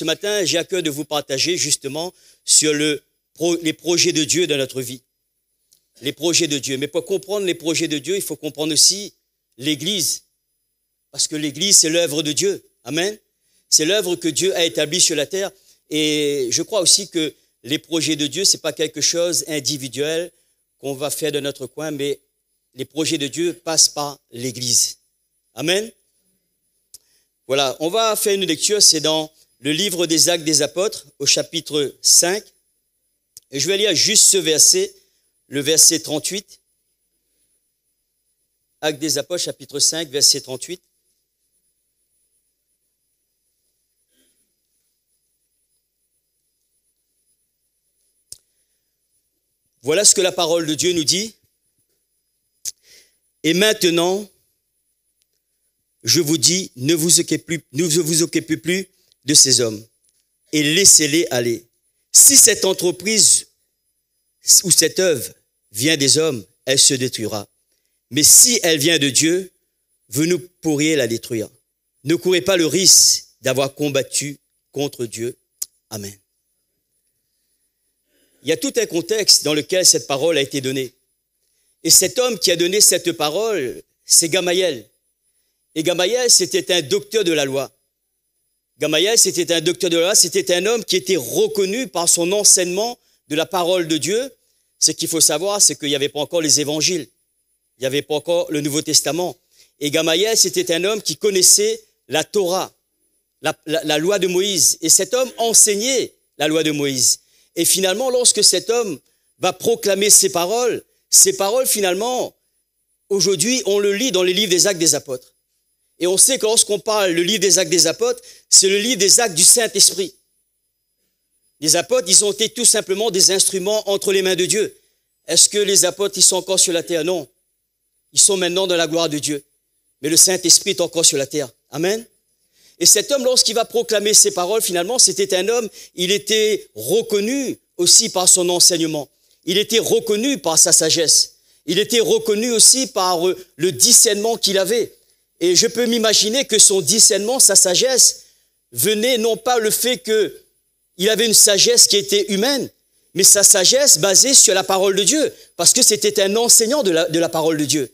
Ce matin, j'ai à cœur de vous partager justement sur le, les projets de Dieu dans notre vie. Les projets de Dieu. Mais pour comprendre les projets de Dieu, il faut comprendre aussi l'Église. Parce que l'Église, c'est l'œuvre de Dieu. Amen. C'est l'œuvre que Dieu a établie sur la terre. Et je crois aussi que les projets de Dieu, ce n'est pas quelque chose individuel qu'on va faire de notre coin, mais les projets de Dieu passent par l'Église. Amen. Voilà, on va faire une lecture, c'est dans le livre des actes des apôtres au chapitre 5. Et je vais lire juste ce verset, le verset 38. Actes des apôtres chapitre 5, verset 38. Voilà ce que la parole de Dieu nous dit. Et maintenant, je vous dis, ne vous occupez plus, ne vous occupez plus de ces hommes et laissez-les aller. Si cette entreprise ou cette œuvre vient des hommes, elle se détruira. Mais si elle vient de Dieu, vous ne pourriez la détruire. Ne courez pas le risque d'avoir combattu contre Dieu. Amen. Il y a tout un contexte dans lequel cette parole a été donnée. Et cet homme qui a donné cette parole, c'est Gamaliel. Et Gamaliel, c'était un docteur de la loi. Gamaliel, c'était un docteur de la c'était un homme qui était reconnu par son enseignement de la parole de Dieu. Ce qu'il faut savoir, c'est qu'il n'y avait pas encore les évangiles. Il n'y avait pas encore le Nouveau Testament. Et Gamaliel, c'était un homme qui connaissait la Torah, la, la, loi de Moïse. Et cet homme enseignait la loi de Moïse. Et finalement, lorsque cet homme va proclamer ses paroles, ces paroles, finalement, aujourd'hui, on le lit dans les livres des actes des apôtres. Et on sait que lorsqu'on parle le livre des actes des apôtres, c'est le livre des actes du Saint-Esprit. Les apôtres, ils ont été tout simplement des instruments entre les mains de Dieu. Est-ce que les apôtres, ils sont encore sur la terre Non. Ils sont maintenant dans la gloire de Dieu. Mais le Saint-Esprit est encore sur la terre. Amen. Et cet homme, lorsqu'il va proclamer ses paroles, finalement, c'était un homme, il était reconnu aussi par son enseignement. Il était reconnu par sa sagesse. Il était reconnu aussi par euh, le discernement qu'il avait. Et je peux m'imaginer que son discernement, sa sagesse, venait non pas le fait qu'il avait une sagesse qui était humaine, mais sa sagesse basée sur la parole de Dieu, parce que c'était un enseignant de de la parole de Dieu.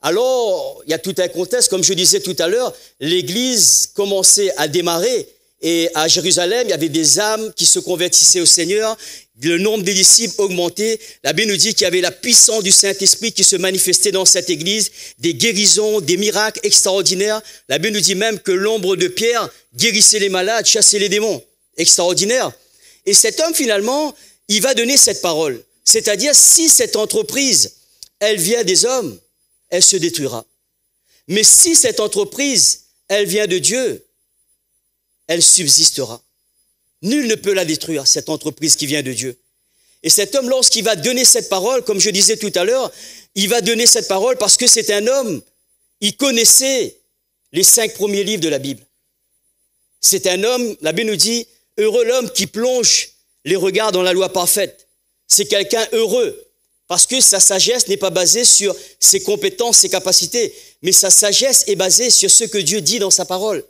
Alors, il y a tout un contexte, comme je disais tout à l'heure, l'Église commençait à démarrer, et à Jérusalem, il y avait des âmes qui se convertissaient au Seigneur, le nombre des disciples augmentait. La Bible nous dit qu'il y avait la puissance du Saint-Esprit qui se manifestait dans cette église, des guérisons, des miracles extraordinaires. La Bible nous dit même que l'ombre de Pierre guérissait les malades, chassait les démons. Extraordinaire. Et cet homme, finalement, il va donner cette parole. C'est-à-dire, si cette entreprise, elle vient des hommes, elle se détruira. Mais si cette entreprise, elle vient de Dieu, elle subsistera. Nul ne peut la détruire, cette entreprise qui vient de Dieu. Et cet homme, lorsqu'il va donner cette parole, comme je disais tout à l'heure, il va donner cette parole parce que c'est un homme. Il connaissait les cinq premiers livres de la Bible. C'est un homme, La Bible nous dit, heureux l'homme qui plonge les regards dans la loi parfaite. C'est quelqu'un heureux parce que sa sagesse n'est pas basée sur ses compétences, ses capacités, mais sa sagesse est basée sur ce que Dieu dit dans sa parole.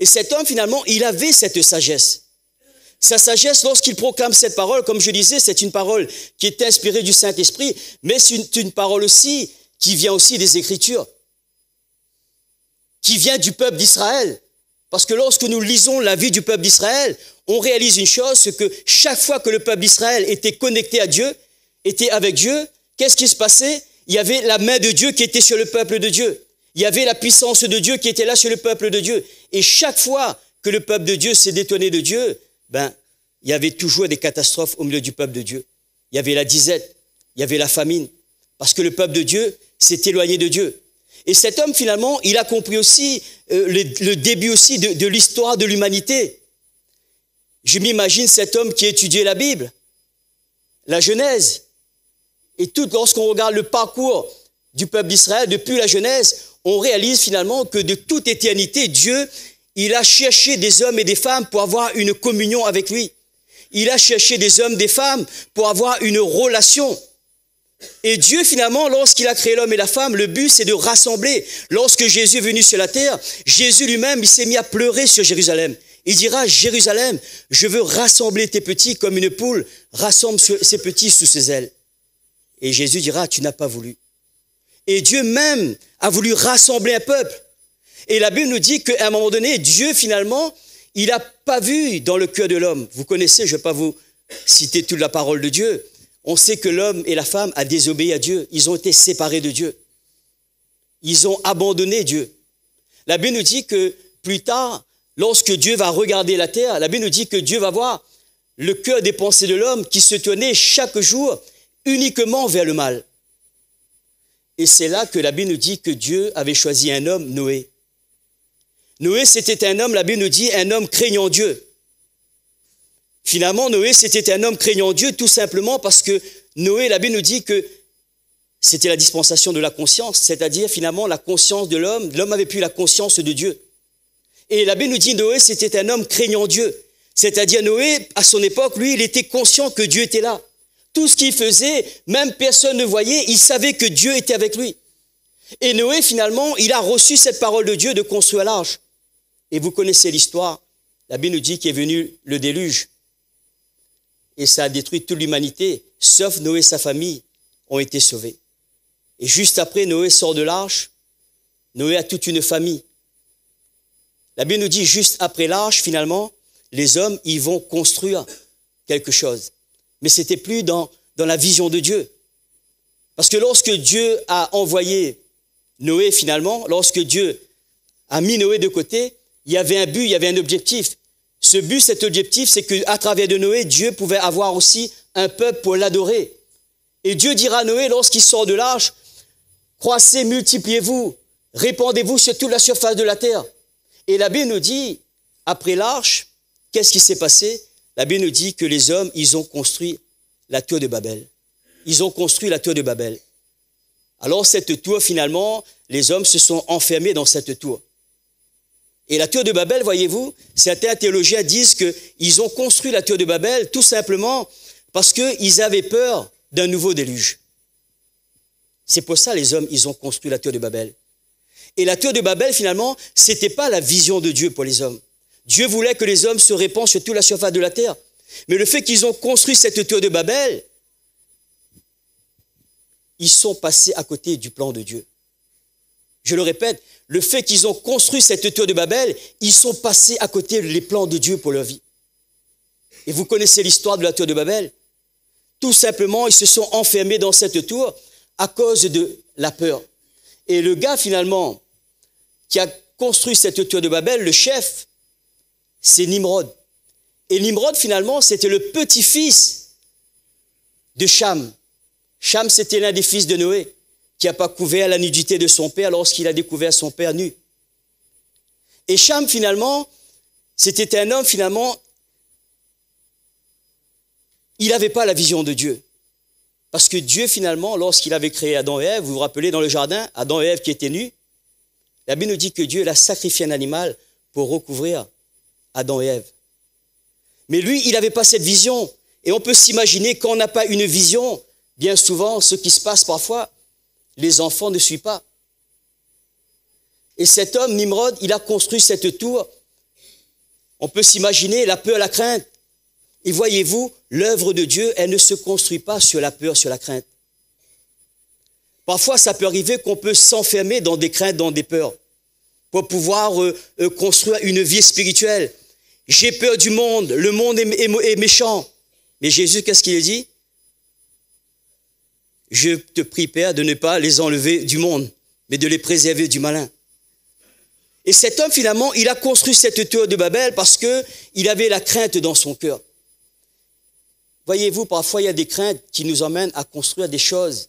Et cet homme, finalement, il avait cette sagesse. Sa sagesse, lorsqu'il proclame cette parole, comme je disais, c'est une parole qui est inspirée du Saint-Esprit, mais c'est une parole aussi qui vient aussi des Écritures, qui vient du peuple d'Israël. Parce que lorsque nous lisons la vie du peuple d'Israël, on réalise une chose, c'est que chaque fois que le peuple d'Israël était connecté à Dieu, était avec Dieu, qu'est-ce qui se passait Il y avait la main de Dieu qui était sur le peuple de Dieu. Il y avait la puissance de Dieu qui était là sur le peuple de Dieu. Et chaque fois que le peuple de Dieu s'est détourné de Dieu, ben, il y avait toujours des catastrophes au milieu du peuple de Dieu. Il y avait la disette, il y avait la famine, parce que le peuple de Dieu s'est éloigné de Dieu. Et cet homme, finalement, il a compris aussi euh, le, début aussi de l'histoire de l'humanité. Je m'imagine cet homme qui étudiait la Bible, la Genèse, et tout lorsqu'on regarde le parcours du peuple d'Israël depuis la Genèse, on réalise finalement que de toute éternité, Dieu il a cherché des hommes et des femmes pour avoir une communion avec lui. Il a cherché des hommes, des femmes pour avoir une relation. Et Dieu, finalement, lorsqu'il a créé l'homme et la femme, le but, c'est de rassembler. Lorsque Jésus est venu sur la terre, Jésus lui-même, il s'est mis à pleurer sur Jérusalem. Il dira, Jérusalem, je veux rassembler tes petits comme une poule rassemble ses petits sous ses ailes. Et Jésus dira, tu n'as pas voulu. Et Dieu même a voulu rassembler un peuple. Et la Bible nous dit qu'à un moment donné, Dieu finalement, il n'a pas vu dans le cœur de l'homme. Vous connaissez, je ne vais pas vous citer toute la parole de Dieu. On sait que l'homme et la femme a désobéi à Dieu. Ils ont été séparés de Dieu. Ils ont abandonné Dieu. La Bible nous dit que plus tard, lorsque Dieu va regarder la terre, la Bible nous dit que Dieu va voir le cœur des pensées de l'homme qui se tenait chaque jour uniquement vers le mal. Et c'est là que la Bible nous dit que Dieu avait choisi un homme, Noé. Noé, c'était un homme, la Bible nous dit, un homme craignant Dieu. Finalement, Noé, c'était un homme craignant Dieu tout simplement parce que Noé, la Bible nous dit que c'était la dispensation de la conscience, c'est-à-dire finalement la conscience de l'homme. L'homme avait plus la conscience de Dieu. Et la Bible nous dit, Noé, c'était un homme craignant Dieu. C'est-à-dire Noé, à son époque, lui, il était conscient que Dieu était là. Tout ce qu'il faisait, même personne ne voyait, il savait que Dieu était avec lui. Et Noé, finalement, il a reçu cette parole de Dieu de construire l'arche. Et vous connaissez l'histoire. La Bible nous dit qu'est venu le déluge. Et ça a détruit toute l'humanité, sauf Noé et sa famille ont été sauvés. Et juste après, Noé sort de l'arche. Noé a toute une famille. La Bible nous dit juste après l'arche, finalement, les hommes, ils vont construire quelque chose. Mais c'était plus dans, dans la vision de Dieu. Parce que lorsque Dieu a envoyé Noé, finalement, lorsque Dieu a mis Noé de côté, il y avait un but, il y avait un objectif. Ce but, cet objectif, c'est qu'à travers de Noé, Dieu pouvait avoir aussi un peuple pour l'adorer. Et Dieu dira à Noé, lorsqu'il sort de l'arche, croissez, multipliez-vous, répandez-vous sur toute la surface de la terre. Et la Bible nous dit, après l'arche, qu'est-ce qui s'est passé La Bible nous dit que les hommes, ils ont construit la tour de Babel. Ils ont construit la tour de Babel. Alors cette tour, finalement, les hommes se sont enfermés dans cette tour. Et la tour de Babel, voyez-vous, certains théologiens disent qu'ils ont construit la tour de Babel tout simplement parce qu'ils avaient peur d'un nouveau déluge. C'est pour ça les hommes, ils ont construit la tour de Babel. Et la tour de Babel, finalement, c'était pas la vision de Dieu pour les hommes. Dieu voulait que les hommes se répandent sur toute la surface de la terre. Mais le fait qu'ils ont construit cette tour de Babel, ils sont passés à côté du plan de Dieu. Je le répète, le fait qu'ils ont construit cette tour de Babel, ils sont passés à côté des plans de Dieu pour leur vie. Et vous connaissez l'histoire de la tour de Babel Tout simplement, ils se sont enfermés dans cette tour à cause de la peur. Et le gars, finalement, qui a construit cette tour de Babel, le chef, c'est Nimrod. Et Nimrod, finalement, c'était le petit-fils de Cham. Cham, c'était l'un des fils de Noé qui n'a pas couvert la nudité de son père lorsqu'il a découvert son père nu. Et Cham, finalement, c'était un homme, finalement, il n'avait pas la vision de Dieu. Parce que Dieu, finalement, lorsqu'il avait créé Adam et Ève, vous vous rappelez, dans le jardin, Adam et Ève qui étaient nus, la Bible nous dit que Dieu a sacrifié un animal pour recouvrir Adam et Ève. Mais lui, il n'avait pas cette vision. Et on peut s'imaginer qu'on n'a pas une vision, bien souvent, ce qui se passe parfois, les enfants ne suivent pas. Et cet homme, Nimrod, il a construit cette tour. On peut s'imaginer la peur, la crainte. Et voyez-vous, l'œuvre de Dieu, elle ne se construit pas sur la peur, sur la crainte. Parfois, ça peut arriver qu'on peut s'enfermer dans des craintes, dans des peurs, pour pouvoir euh, euh, construire une vie spirituelle. J'ai peur du monde, le monde est, est méchant. Mais Jésus, qu'est-ce qu'il dit je te prie, Père, de ne pas les enlever du monde, mais de les préserver du malin. Et cet homme, finalement, il a construit cette tour de Babel parce que il avait la crainte dans son cœur. Voyez-vous, parfois, il y a des craintes qui nous emmènent à construire des choses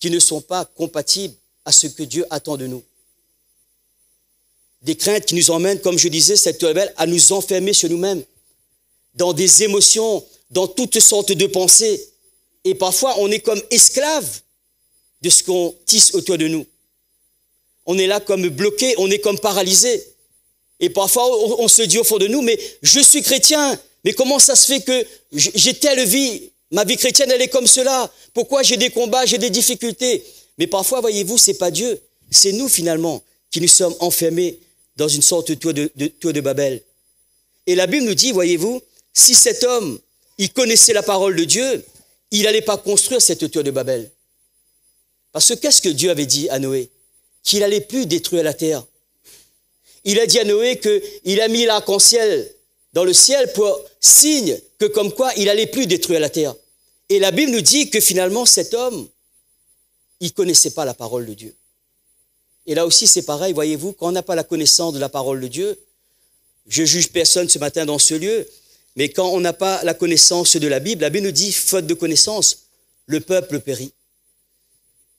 qui ne sont pas compatibles à ce que Dieu attend de nous. Des craintes qui nous emmènent, comme je disais, cette tour de Babel, à nous enfermer sur nous-mêmes, dans des émotions, dans toutes sortes de pensées. Et parfois, on est comme esclave de ce qu'on tisse autour de nous. On est là comme bloqué, on est comme paralysé. Et parfois, on se dit au fond de nous, mais je suis chrétien, mais comment ça se fait que j'ai telle vie Ma vie chrétienne, elle est comme cela. Pourquoi j'ai des combats, j'ai des difficultés Mais parfois, voyez-vous, c'est pas Dieu, c'est nous finalement qui nous sommes enfermés dans une sorte de toit de, de, de Babel. Et la Bible nous dit, voyez-vous, si cet homme, il connaissait la parole de Dieu, il n'allait pas construire cette tour de Babel. Parce que qu'est-ce que Dieu avait dit à Noé Qu'il n'allait plus détruire la terre. Il a dit à Noé qu'il a mis l'arc-en-ciel dans le ciel pour signe que comme quoi il n'allait plus détruire la terre. Et la Bible nous dit que finalement cet homme, il ne connaissait pas la parole de Dieu. Et là aussi c'est pareil, voyez-vous, quand on n'a pas la connaissance de la parole de Dieu, je juge personne ce matin dans ce lieu, mais quand on n'a pas la connaissance de la Bible, la Bible nous dit, faute de connaissance, le peuple périt.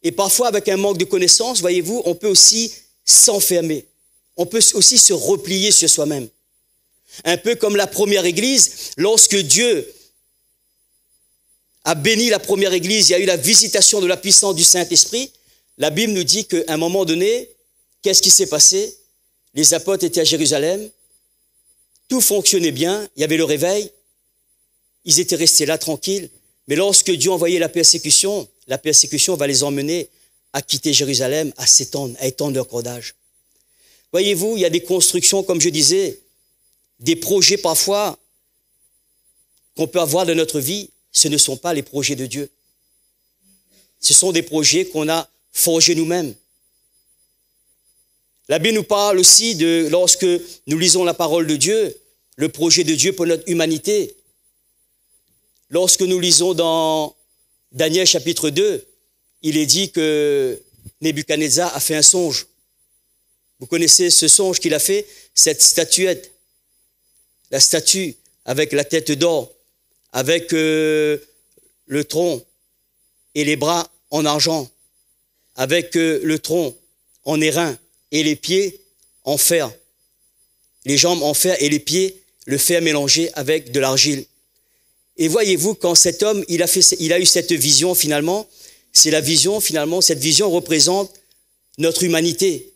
Et parfois, avec un manque de connaissance, voyez-vous, on peut aussi s'enfermer. On peut aussi se replier sur soi-même. Un peu comme la première église, lorsque Dieu a béni la première église, il y a eu la visitation de la puissance du Saint-Esprit, la Bible nous dit qu'à un moment donné, qu'est-ce qui s'est passé Les apôtres étaient à Jérusalem, tout fonctionnait bien, il y avait le réveil, ils étaient restés là tranquilles, mais lorsque Dieu envoyait la persécution, la persécution va les emmener à quitter Jérusalem, à s'étendre, à étendre leur cordage. Voyez-vous, il y a des constructions, comme je disais, des projets parfois qu'on peut avoir dans notre vie, ce ne sont pas les projets de Dieu. Ce sont des projets qu'on a forgés nous-mêmes. La Bible nous parle aussi de, lorsque nous lisons la parole de Dieu, le projet de Dieu pour notre humanité. Lorsque nous lisons dans Daniel chapitre 2, il est dit que Nebuchadnezzar a fait un songe. Vous connaissez ce songe qu'il a fait Cette statuette, la statue avec la tête d'or, avec euh, le tronc et les bras en argent, avec euh, le tronc en airain et les pieds en fer. Les jambes en fer et les pieds, le fer mélangé avec de l'argile. Et voyez-vous, quand cet homme, il a, fait, il a eu cette vision finalement, c'est la vision finalement, cette vision représente notre humanité.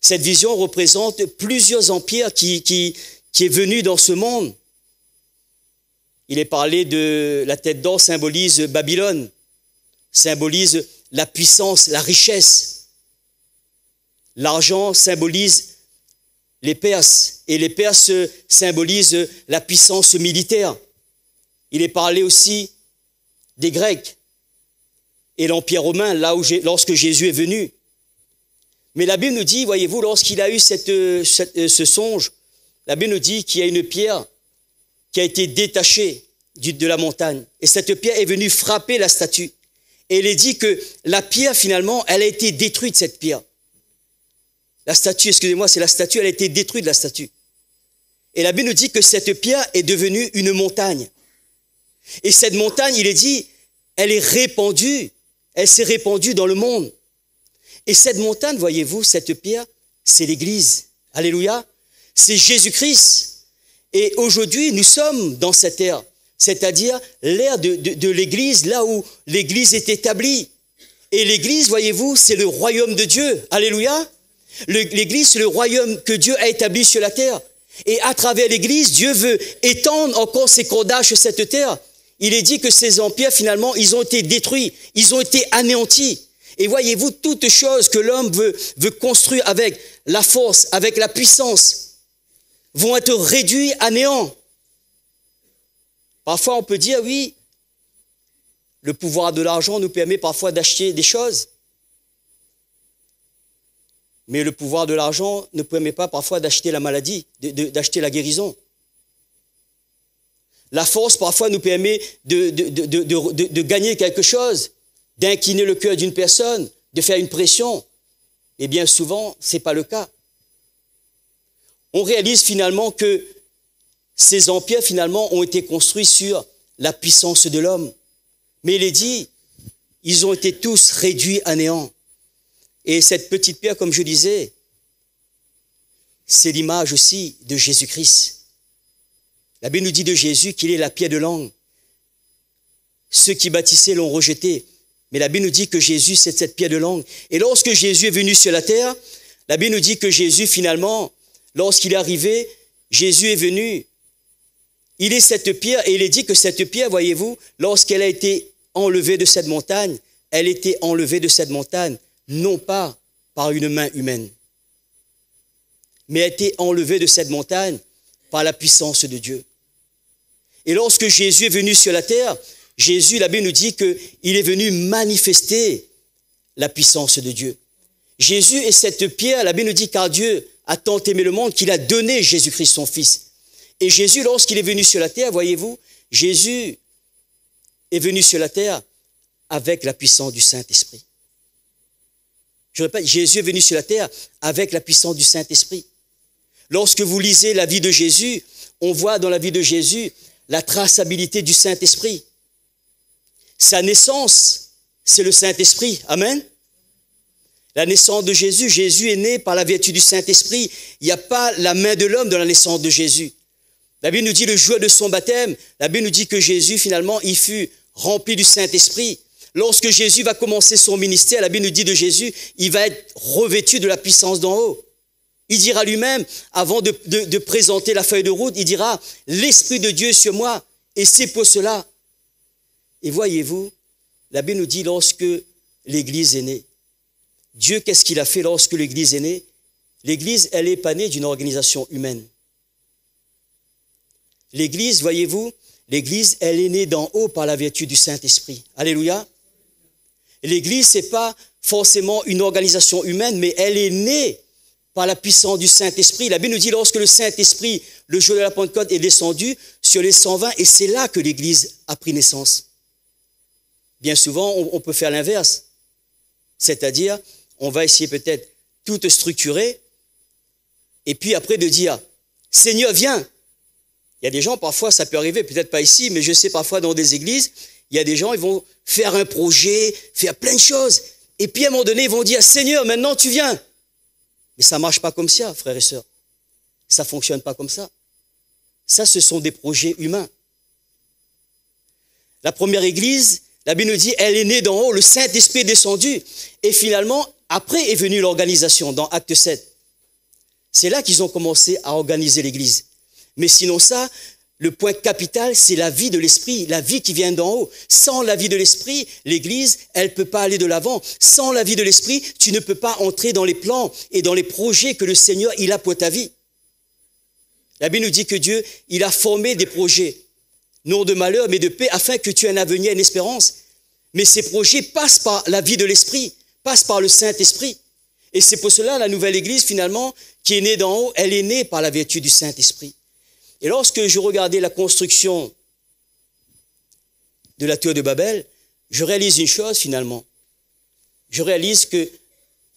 Cette vision représente plusieurs empires qui, qui, qui est venu dans ce monde. Il est parlé de la tête d'or symbolise Babylone, symbolise la puissance, la richesse. L'argent symbolise les Perses et les Perses symbolisent la puissance militaire. Il est parlé aussi des Grecs et l'Empire romain, là où, lorsque Jésus est venu. Mais la Bible nous dit, voyez-vous, lorsqu'il a eu cette, ce songe, la Bible nous dit qu'il y a une pierre qui a été détachée de la montagne. Et cette pierre est venue frapper la statue. Et il est dit que la pierre, finalement, elle a été détruite, cette pierre. La statue, excusez-moi, c'est la statue, elle a été détruite, la statue. Et la Bible nous dit que cette pierre est devenue une montagne. Et cette montagne, il est dit, elle est répandue, elle s'est répandue dans le monde. Et cette montagne, voyez-vous, cette pierre, c'est l'Église. Alléluia. C'est Jésus-Christ. Et aujourd'hui, nous sommes dans cette ère, c'est-à-dire l'ère de, de l'Église, là où l'Église est établie. Et l'Église, voyez-vous, c'est le royaume de Dieu. Alléluia. L'Église, c'est le royaume que Dieu a établi sur la terre. Et à travers l'Église, Dieu veut étendre encore ses cordages sur cette terre. Il est dit que ces empires, finalement, ils ont été détruits, ils ont été anéantis. Et voyez-vous, toutes choses que l'homme veut, veut construire avec la force, avec la puissance, vont être réduites à néant. Parfois, on peut dire, oui, le pouvoir de l'argent nous permet parfois d'acheter des choses, mais le pouvoir de l'argent ne permet pas parfois d'acheter la maladie, d'acheter la guérison. La force parfois nous permet de, de, gagner quelque chose, d'incliner le cœur d'une personne, de faire une pression. Et bien souvent, ce n'est pas le cas. On réalise finalement que ces empires finalement ont été construits sur la puissance de l'homme. Mais il est dit, ils ont été tous réduits à néant. Et cette petite pierre, comme je disais, c'est l'image aussi de Jésus-Christ. La Bible nous dit de Jésus qu'il est la pierre de langue Ceux qui bâtissaient l'ont rejeté. Mais la Bible nous dit que Jésus, c'est cette pierre de langue. Et lorsque Jésus est venu sur la terre, la Bible nous dit que Jésus, finalement, lorsqu'il est arrivé, Jésus est venu. Il est cette pierre et il est dit que cette pierre, voyez-vous, lorsqu'elle a été enlevée de cette montagne, elle était enlevée de cette montagne non pas par une main humaine, mais a été enlevé de cette montagne par la puissance de Dieu. Et lorsque Jésus est venu sur la terre, Jésus, la Bible nous dit qu'il est venu manifester la puissance de Dieu. Jésus et cette pierre, la Bible nous dit, car Dieu a tant aimé le monde qu'il a donné Jésus-Christ son Fils. Et Jésus, lorsqu'il est venu sur la terre, voyez-vous, Jésus est venu sur la terre avec la puissance du Saint-Esprit. Je répète, Jésus est venu sur la terre avec la puissance du Saint-Esprit. Lorsque vous lisez la vie de Jésus, on voit dans la vie de Jésus la traçabilité du Saint-Esprit. Sa naissance, c'est le Saint-Esprit. Amen. La naissance de Jésus, Jésus est né par la vertu du Saint-Esprit. Il n'y a pas la main de l'homme dans la naissance de Jésus. La Bible nous dit le jour de son baptême, la Bible nous dit que Jésus, finalement, il fut rempli du Saint-Esprit. Lorsque Jésus va commencer son ministère, la Bible nous dit de Jésus, il va être revêtu de la puissance d'en haut. Il dira lui-même, avant de, présenter la feuille de route, il dira, l'Esprit de Dieu est sur moi, et c'est pour cela. Et voyez-vous, la Bible nous dit lorsque l'Église est née. Dieu, qu'est-ce qu'il a fait lorsque l'Église est née L'Église, elle n'est pas née d'une organisation humaine. L'Église, voyez-vous, l'Église, elle est née d'en haut par la vertu du Saint-Esprit. Alléluia. L'Église, n'est pas forcément une organisation humaine, mais elle est née par la puissance du Saint-Esprit. La Bible nous dit lorsque le Saint-Esprit, le jour de la Pentecôte, est descendu sur les 120, et c'est là que l'Église a pris naissance. Bien souvent, on, on peut faire l'inverse. C'est-à-dire, on va essayer peut-être tout structurer, et puis après de dire, Seigneur, viens. Il y a des gens, parfois, ça peut arriver, peut-être pas ici, mais je sais parfois dans des églises, il y a des gens, ils vont faire un projet, faire plein de choses. Et puis à un moment donné, ils vont dire, Seigneur, maintenant tu viens. Mais ça marche pas comme ça, frères et sœurs. Ça fonctionne pas comme ça. Ça, ce sont des projets humains. La première église, la Bible nous dit, elle est née d'en haut, le Saint-Esprit est descendu. Et finalement, après est venue l'organisation dans Acte 7. C'est là qu'ils ont commencé à organiser l'église. Mais sinon ça, le point capital, c'est la vie de l'esprit, la vie qui vient d'en haut. Sans la vie de l'esprit, l'Église, elle ne peut pas aller de l'avant. Sans la vie de l'esprit, tu ne peux pas entrer dans les plans et dans les projets que le Seigneur, il a pour ta vie. La Bible nous dit que Dieu, il a formé des projets, non de malheur, mais de paix, afin que tu aies un avenir, une espérance. Mais ces projets passent par la vie de l'esprit, passent par le Saint-Esprit. Et c'est pour cela la nouvelle Église, finalement, qui est née d'en haut, elle est née par la vertu du Saint-Esprit. Et lorsque je regardais la construction de la tour de Babel, je réalise une chose finalement. Je réalise que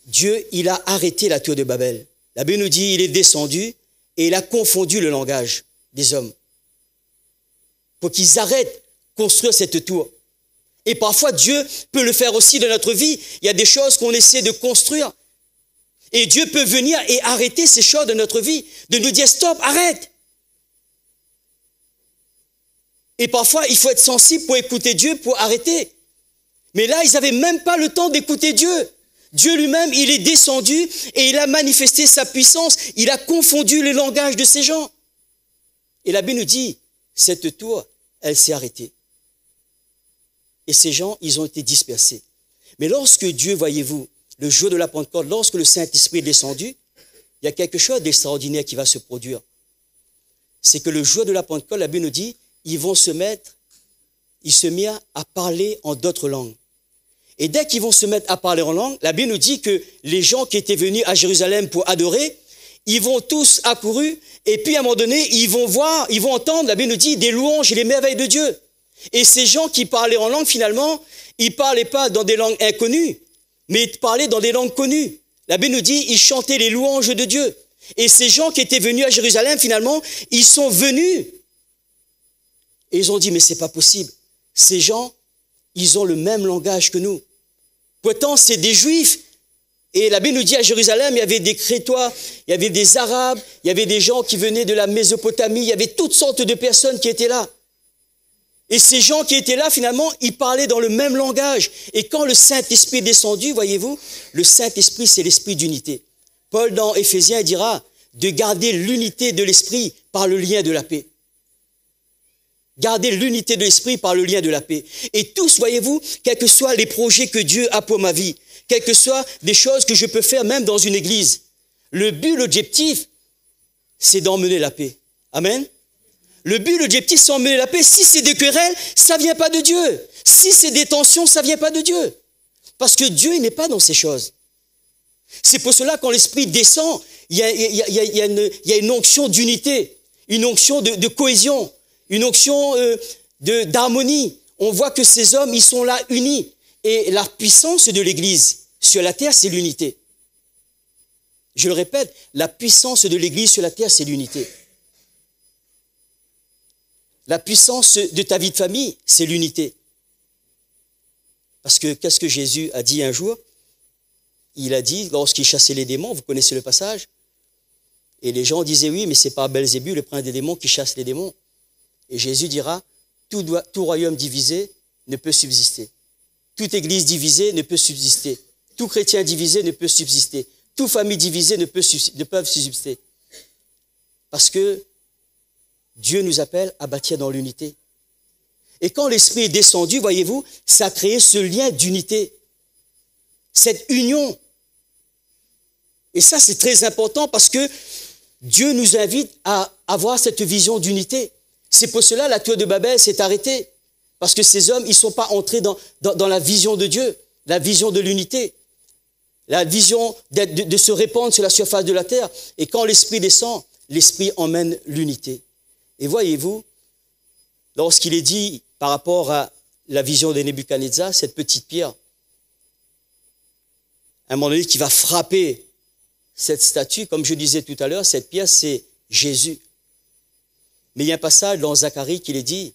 Dieu, il a arrêté la tour de Babel. La Bible nous dit, il est descendu et il a confondu le langage des hommes. Pour qu'ils arrêtent de construire cette tour. Et parfois, Dieu peut le faire aussi dans notre vie. Il y a des choses qu'on essaie de construire. Et Dieu peut venir et arrêter ces choses de notre vie, de nous dire, stop, arrête. Et parfois, il faut être sensible pour écouter Dieu, pour arrêter. Mais là, ils n'avaient même pas le temps d'écouter Dieu. Dieu lui-même, il est descendu et il a manifesté sa puissance. Il a confondu les langages de ces gens. Et l'abbé nous dit, cette tour, elle s'est arrêtée. Et ces gens, ils ont été dispersés. Mais lorsque Dieu, voyez-vous, le jour de la Pentecôte, lorsque le Saint-Esprit est descendu, il y a quelque chose d'extraordinaire qui va se produire. C'est que le jour de la Pentecôte, la nous dit, ils vont se mettre, ils se mirent à parler en d'autres langues. Et dès qu'ils vont se mettre à parler en langue, la Bible nous dit que les gens qui étaient venus à Jérusalem pour adorer, ils vont tous accourus, et puis à un moment donné, ils vont voir, ils vont entendre, la Bible nous dit, des louanges et les merveilles de Dieu. Et ces gens qui parlaient en langue, finalement, ils parlaient pas dans des langues inconnues, mais ils parlaient dans des langues connues. La Bible nous dit, ils chantaient les louanges de Dieu. Et ces gens qui étaient venus à Jérusalem, finalement, ils sont venus et ils ont dit, mais c'est pas possible. Ces gens, ils ont le même langage que nous. Pourtant, c'est des juifs. Et la Bible nous dit à Jérusalem, il y avait des Crétois, il y avait des Arabes, il y avait des gens qui venaient de la Mésopotamie, il y avait toutes sortes de personnes qui étaient là. Et ces gens qui étaient là, finalement, ils parlaient dans le même langage. Et quand le Saint-Esprit est descendu, voyez-vous, le Saint-Esprit, c'est l'esprit d'unité. Paul, dans Éphésiens, dira de garder l'unité de l'esprit par le lien de la paix. Gardez l'unité de l'esprit par le lien de la paix. Et tous, voyez-vous, quels que soient les projets que Dieu a pour ma vie, quelles que soient des choses que je peux faire même dans une église, le but, l'objectif, c'est d'emmener la paix. Amen. Le but, l'objectif, c'est d'emmener la paix. Si c'est des querelles, ça vient pas de Dieu. Si c'est des tensions, ça vient pas de Dieu. Parce que Dieu, il n'est pas dans ces choses. C'est pour cela, quand l'Esprit descend, il y a, une, onction d'unité, une onction de cohésion une onction euh, d'harmonie. On voit que ces hommes, ils sont là unis. Et la puissance de l'Église sur la terre, c'est l'unité. Je le répète, la puissance de l'Église sur la terre, c'est l'unité. La puissance de ta vie de famille, c'est l'unité. Parce que qu'est-ce que Jésus a dit un jour Il a dit, lorsqu'il chassait les démons, vous connaissez le passage, et les gens disaient oui, mais c'est pas Belzébu, le prince des démons, qui chasse les démons. Et Jésus dira, tout, royaume divisé ne peut subsister. Toute église divisée ne peut subsister. Tout chrétien divisé ne peut subsister. Toute famille divisée ne peut, ne peut subsister. Parce que Dieu nous appelle à bâtir dans l'unité. Et quand l'Esprit est descendu, voyez-vous, ça a créé ce lien d'unité, cette union. Et ça, c'est très important parce que Dieu nous invite à avoir cette vision d'unité. C'est pour cela la tour de Babel s'est arrêtée. Parce que ces hommes, ils ne sont pas entrés dans, la vision de Dieu, la vision de l'unité, la vision de, se répandre sur la surface de la terre. Et quand l'Esprit descend, l'Esprit emmène l'unité. Et voyez-vous, lorsqu'il est dit par rapport à la vision de Nebuchadnezzar, cette petite pierre, à un moment donné, qui va frapper cette statue, comme je disais tout à l'heure, cette pierre, c'est Jésus. Mais il y a un passage dans Zacharie qui les dit,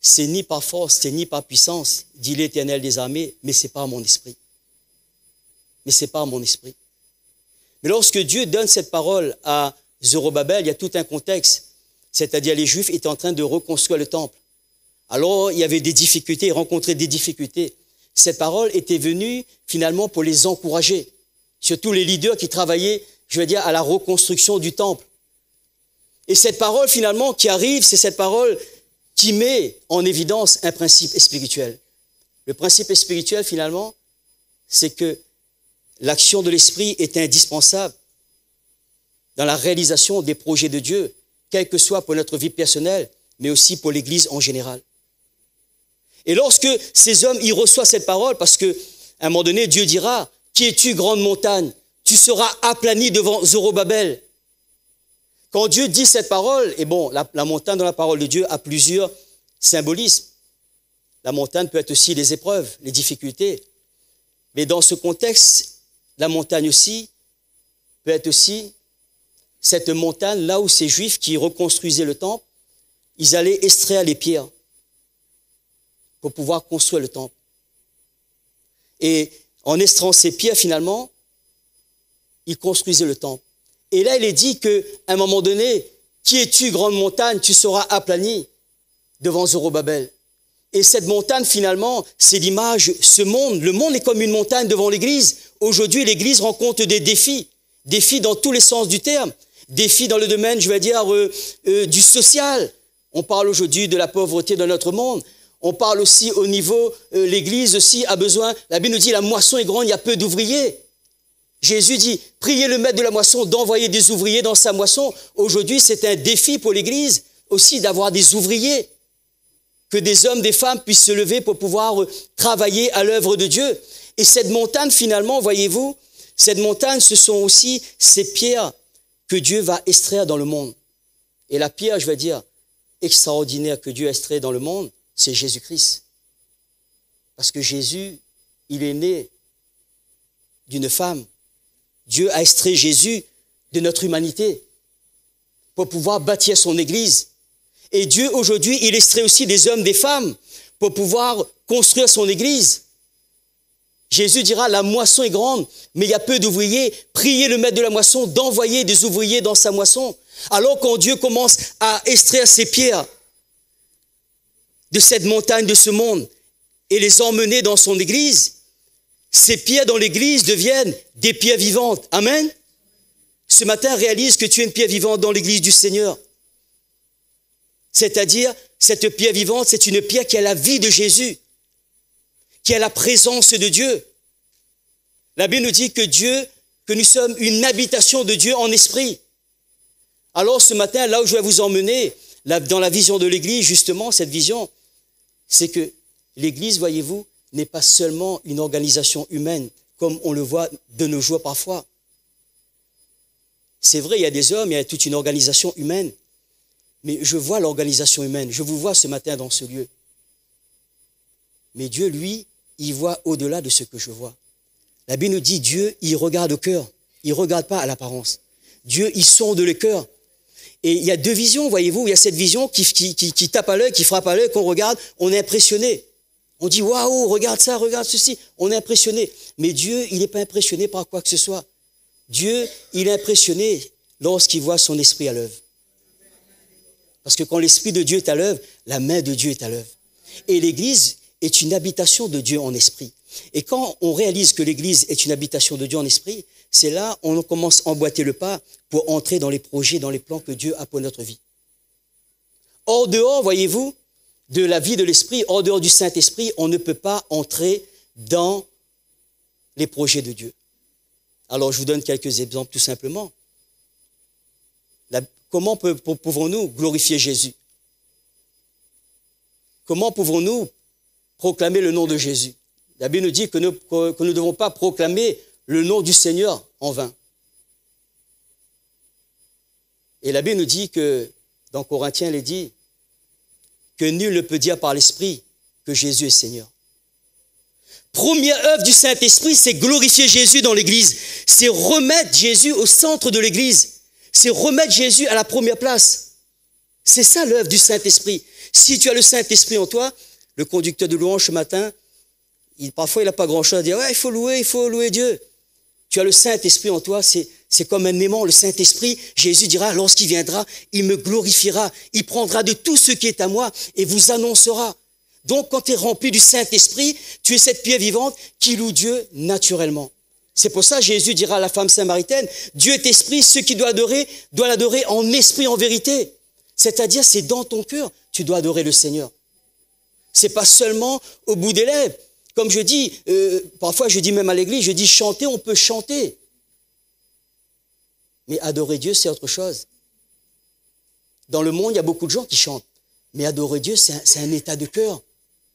c'est ni par force, c'est ni par puissance, dit l'Éternel des armées, mais c'est pas mon esprit. Mais c'est pas mon esprit. Mais lorsque Dieu donne cette parole à Zorobabel, il y a tout un contexte, c'est-à-dire les Juifs étaient en train de reconstruire le temple. Alors il y avait des difficultés, ils rencontraient des difficultés. Cette parole était venue finalement pour les encourager, surtout les leaders qui travaillaient, je veux dire, à la reconstruction du temple. Et cette parole finalement qui arrive, c'est cette parole qui met en évidence un principe spirituel. Le principe spirituel finalement, c'est que l'action de l'esprit est indispensable dans la réalisation des projets de Dieu, quel que soit pour notre vie personnelle, mais aussi pour l'Église en général. Et lorsque ces hommes y reçoivent cette parole, parce que à un moment donné, Dieu dira, qui es-tu, grande montagne Tu seras aplani devant Zorobabel. Quand Dieu dit cette parole, et bon, la, montagne dans la parole de Dieu a plusieurs symbolismes. La montagne peut être aussi les épreuves, les difficultés. Mais dans ce contexte, la montagne aussi peut être aussi cette montagne là où ces Juifs qui reconstruisaient le temple, ils allaient extraire les pierres pour pouvoir construire le temple. Et en extrançant ces pierres, finalement, ils construisaient le temple. Et là, il est dit que, à un moment donné, qui es-tu, grande montagne Tu seras aplani devant Zorobabel. Et cette montagne, finalement, c'est l'image, ce monde. Le monde est comme une montagne devant l'Église. Aujourd'hui, l'Église rencontre des défis, défis dans tous les sens du terme, défis dans le domaine, je vais dire, euh, euh, du social. On parle aujourd'hui de la pauvreté dans notre monde. On parle aussi au niveau, euh, l'Église aussi a besoin, la Bible nous dit, la moisson est grande, il y a peu d'ouvriers. Jésus dit, priez le maître de la moisson d'envoyer des ouvriers dans sa moisson. Aujourd'hui, c'est un défi pour l'Église aussi d'avoir des ouvriers, que des hommes, des femmes puissent se lever pour pouvoir travailler à l'œuvre de Dieu. Et cette montagne, finalement, voyez-vous, cette montagne, ce sont aussi ces pierres que Dieu va extraire dans le monde. Et la pierre, je vais dire, extraordinaire que Dieu a extrait dans le monde, c'est Jésus-Christ. Parce que Jésus, il est né d'une femme, Dieu a extrait Jésus de notre humanité pour pouvoir bâtir son Église. Et Dieu, aujourd'hui, il extrait aussi des hommes, des femmes pour pouvoir construire son Église. Jésus dira, la moisson est grande, mais il y a peu d'ouvriers. Priez le maître de la moisson d'envoyer des ouvriers dans sa moisson. Alors quand Dieu commence à extraire ses pierres de cette montagne, de ce monde, et les emmener dans son Église, ces pierres dans l'église deviennent des pierres vivantes. Amen. Ce matin, réalise que tu es une pierre vivante dans l'église du Seigneur. C'est-à-dire, cette pierre vivante, c'est une pierre qui a la vie de Jésus, qui a la présence de Dieu. La Bible nous dit que Dieu, que nous sommes une habitation de Dieu en esprit. Alors ce matin, là où je vais vous emmener, dans la vision de l'Église, justement, cette vision, c'est que l'Église, voyez-vous, n'est pas seulement une organisation humaine, comme on le voit de nos jours parfois. C'est vrai, il y a des hommes, il y a toute une organisation humaine. Mais je vois l'organisation humaine, je vous vois ce matin dans ce lieu. Mais Dieu, lui, il voit au-delà de ce que je vois. La Bible nous dit, Dieu, il regarde au cœur, il ne regarde pas à l'apparence. Dieu, il sonde le cœur. Et il y a deux visions, voyez-vous, il y a cette vision qui, qui, qui tape à l'œil, qui frappe à l'œil, qu'on regarde, on est impressionné. On dit, waouh, regarde ça, regarde ceci. On est impressionné. Mais Dieu, il n'est pas impressionné par quoi que ce soit. Dieu, il est impressionné lorsqu'il voit son esprit à l'œuvre. Parce que quand l'esprit de Dieu est à l'œuvre, la main de Dieu est à l'œuvre. Et l'Église est une habitation de Dieu en esprit. Et quand on réalise que l'Église est une habitation de Dieu en esprit, c'est là on commence à emboîter le pas pour entrer dans les projets, dans les plans que Dieu a pour notre vie. en dehors, voyez-vous, de la vie de l'Esprit, en dehors du Saint-Esprit, on ne peut pas entrer dans les projets de Dieu. Alors je vous donne quelques exemples tout simplement. comment pouvons-nous glorifier Jésus Comment pouvons-nous proclamer le nom de Jésus L'abbé nous dit que nous, que nous ne devons pas proclamer le nom du Seigneur en vain. Et l'abbé nous dit que, dans Corinthiens, il est dit, que nul ne peut dire par l'Esprit que Jésus est Seigneur. Première œuvre du Saint-Esprit, c'est glorifier Jésus dans l'Église. C'est remettre Jésus au centre de l'Église. C'est remettre Jésus à la première place. C'est ça l'œuvre du Saint-Esprit. Si tu as le Saint-Esprit en toi, le conducteur de louange ce matin, il, parfois il n'a pas grand-chose à dire, il faut louer, il faut louer Dieu. Tu as le Saint-Esprit en toi, c'est, c'est comme un aimant, le Saint-Esprit. Jésus dira, lorsqu'il viendra, il me glorifiera, il prendra de tout ce qui est à moi et vous annoncera. Donc quand tu es rempli du Saint-Esprit, tu es cette pierre vivante qui loue Dieu naturellement. C'est pour ça Jésus dira à la femme samaritaine, Dieu est esprit, ce qui doit adorer, doit l'adorer en esprit, en vérité. C'est-à-dire, c'est dans ton cœur, tu dois adorer le Seigneur. C'est pas seulement au bout des lèvres. Comme je dis, euh, parfois je dis même à l'église, je dis chanter, on peut chanter. Mais adorer Dieu, c'est autre chose. Dans le monde, il y a beaucoup de gens qui chantent. Mais adorer Dieu, c'est un, état de cœur.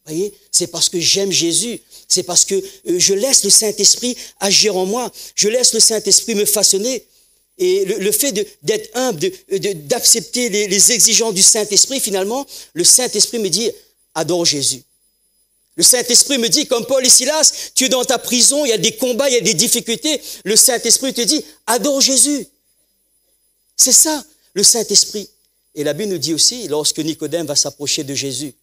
Voyez, c'est parce que j'aime Jésus. C'est parce que euh, je laisse le Saint-Esprit agir en moi. Je laisse le Saint-Esprit me façonner. Et le, fait d'être humble, d'accepter les, les exigences du Saint-Esprit, finalement, le Saint-Esprit me dit, adore Jésus. Le Saint-Esprit me dit, comme Paul et Silas, tu es dans ta prison, il y a des combats, il y a des difficultés. Le Saint-Esprit te dit, adore Jésus. C'est ça, le Saint-Esprit. Et la Bible nous dit aussi, lorsque Nicodème va s'approcher de Jésus,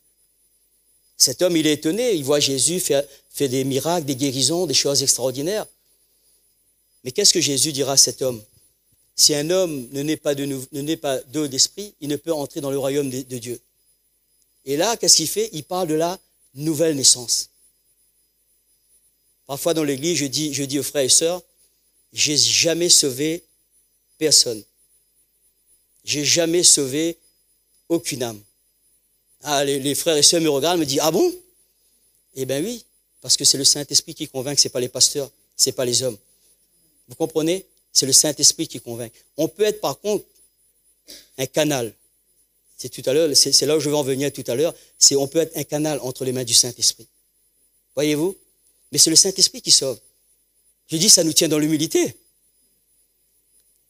cet homme, il est étonné, il voit Jésus faire, des miracles, des guérisons, des choses extraordinaires. Mais qu'est-ce que Jésus dira à cet homme Si un homme ne n'est pas de d'esprit, il ne peut entrer dans le royaume de, Dieu. Et là, qu'est-ce qu'il fait Il parle de la nouvelle naissance. Parfois dans l'église, je dis, je dis aux frères et sœurs, j'ai jamais sauvé personne. J'ai jamais sauvé aucune âme. Ah, les, frères et sœurs me regardent, me disent, ah bon? Eh bien oui, parce que c'est le Saint-Esprit qui convainc, ce n'est pas les pasteurs, ce n'est pas les hommes. Vous comprenez? C'est le Saint-Esprit qui convainc. On peut être par contre un canal c'est tout à l'heure, c'est là où je vais en venir tout à l'heure. C'est on peut être un canal entre les mains du Saint-Esprit. Voyez-vous Mais c'est le Saint-Esprit qui sauve. Je dis, ça nous tient dans l'humilité.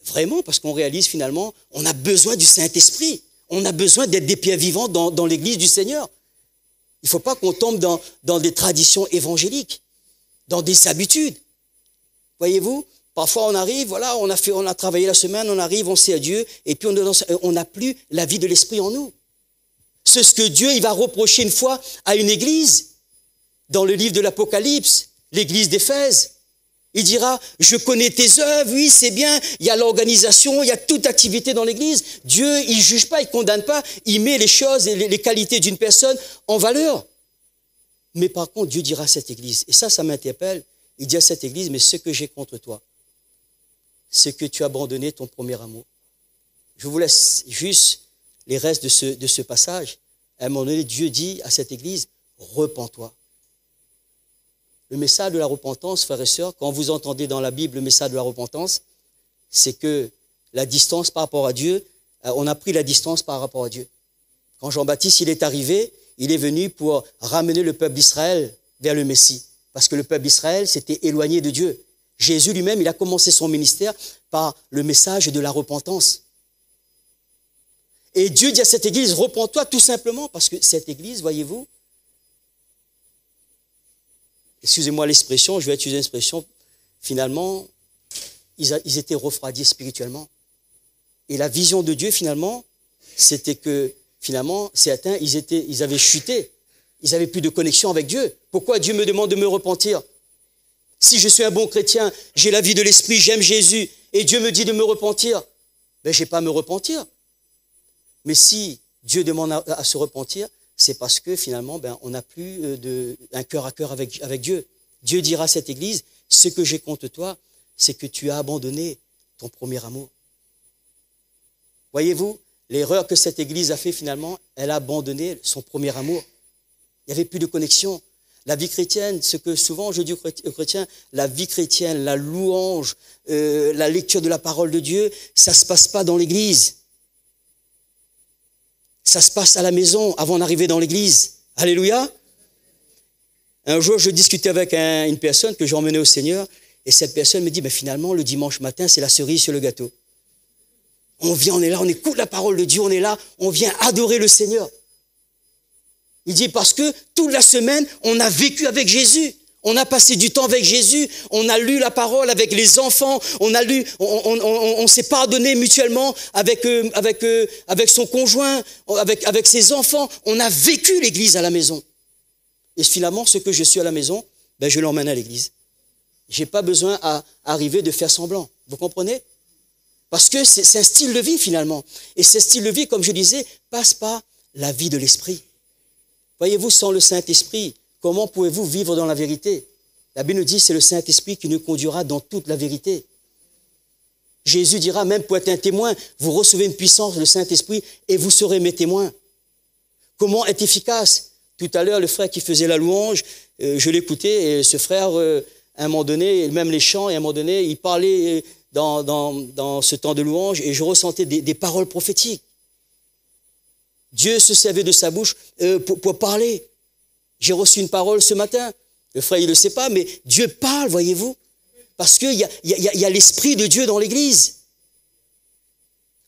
Vraiment, parce qu'on réalise finalement, on a besoin du Saint-Esprit. On a besoin d'être des pieds vivants dans, l'Église du Seigneur. Il ne faut pas qu'on tombe dans, dans des traditions évangéliques, dans des habitudes. Voyez-vous Parfois, on arrive, voilà, on a, fait, on a travaillé la semaine, on arrive, on sait à Dieu, et puis on n'a plus la vie de l'esprit en nous. C'est ce que Dieu il va reprocher une fois à une église. Dans le livre de l'Apocalypse, l'église d'Éphèse, il dira, je connais tes œuvres, oui, c'est bien, il y a l'organisation, il y a toute activité dans l'église. Dieu, il juge pas, il condamne pas, il met les choses et les qualités d'une personne en valeur. Mais par contre, Dieu dira à cette église, et ça, ça m'interpelle, il dit à cette église, mais ce que j'ai contre toi, c'est que tu as abandonné ton premier amour. Je vous laisse juste les restes de ce, passage. À un moment donné, Dieu dit à cette Église, repens-toi. Le message de la repentance, frères et sœurs, quand vous entendez dans la Bible le message de la repentance, c'est que la distance par rapport à Dieu, euh, on a pris la distance par rapport à Dieu. Quand Jean-Baptiste, il est arrivé, il est venu pour ramener le peuple d'Israël vers le Messie, parce que le peuple d'Israël s'était éloigné de Dieu. Jésus lui-même, il a commencé son ministère par le message de la repentance. Et Dieu dit à cette église, « toi tout simplement, parce que cette église, voyez-vous, excusez-moi l'expression, je vais utiliser l'expression, finalement, ils, étaient refroidis spirituellement. Et la vision de Dieu, finalement, c'était que, finalement, certains, ils, étaient, ils avaient chuté. Ils avaient plus de connexion avec Dieu. Pourquoi Dieu me demande de me repentir si je suis un bon chrétien, j'ai la vie de l'esprit, j'aime Jésus, et Dieu me dit de me repentir, ben, je n'ai pas à me repentir. Mais si Dieu demande à, se repentir, c'est parce que finalement, ben, on n'a plus euh, un cœur à cœur avec, avec Dieu. Dieu dira à cette Église, ce que j'ai contre toi, c'est que tu as abandonné ton premier amour. Voyez-vous, l'erreur que cette Église a fait finalement, elle a abandonné son premier amour. Il n'y avait plus de connexion. La vie chrétienne, ce que souvent je dis aux chrétiens, la vie chrétienne, la louange, euh, la lecture de la parole de Dieu, ça se passe pas dans l'église. Ça se passe à la maison avant d'arriver dans l'église. Alléluia. Un jour, je discutais avec une personne que j'ai emmenée au Seigneur, et cette personne me dit, "Mais ben, finalement, le dimanche matin, c'est la cerise sur le gâteau. On vient, on est là, on écoute la parole de Dieu, on est là, on vient adorer le Seigneur. Il dit parce que toute la semaine, on a vécu avec Jésus. On a passé du temps avec Jésus, on a lu la parole avec les enfants, on a lu, on, s'est pardonné mutuellement avec, euh, avec, euh, avec son conjoint, avec, avec ses enfants. On a vécu l'église à la maison. Et finalement, ce que je suis à la maison, ben, je l'emmène à l'église. J'ai pas besoin à arriver de faire semblant. Vous comprenez? Parce que c'est un style de vie finalement. Et ce style de vie, comme je disais, passe par la vie de l'esprit. Voyez-vous, sans le Saint-Esprit, comment pouvez-vous vivre dans la vérité La Bible nous dit, c'est le Saint-Esprit qui nous conduira dans toute la vérité. Jésus dira même pour être un témoin, vous recevez une puissance, le Saint-Esprit, et vous serez mes témoins. Comment être efficace Tout à l'heure, le frère qui faisait la louange, euh, je l'écoutais, et ce frère, euh, à un moment donné, même les chants, et à un moment donné, il parlait euh, dans, dans, dans ce temps de louange, et je ressentais des paroles prophétiques. Dieu se servait de sa bouche euh, pour, parler. J'ai reçu une parole ce matin. Le frère, il ne le sait pas, mais Dieu parle, voyez-vous. Parce qu'il y a, y a, l'Esprit de Dieu dans l'Église.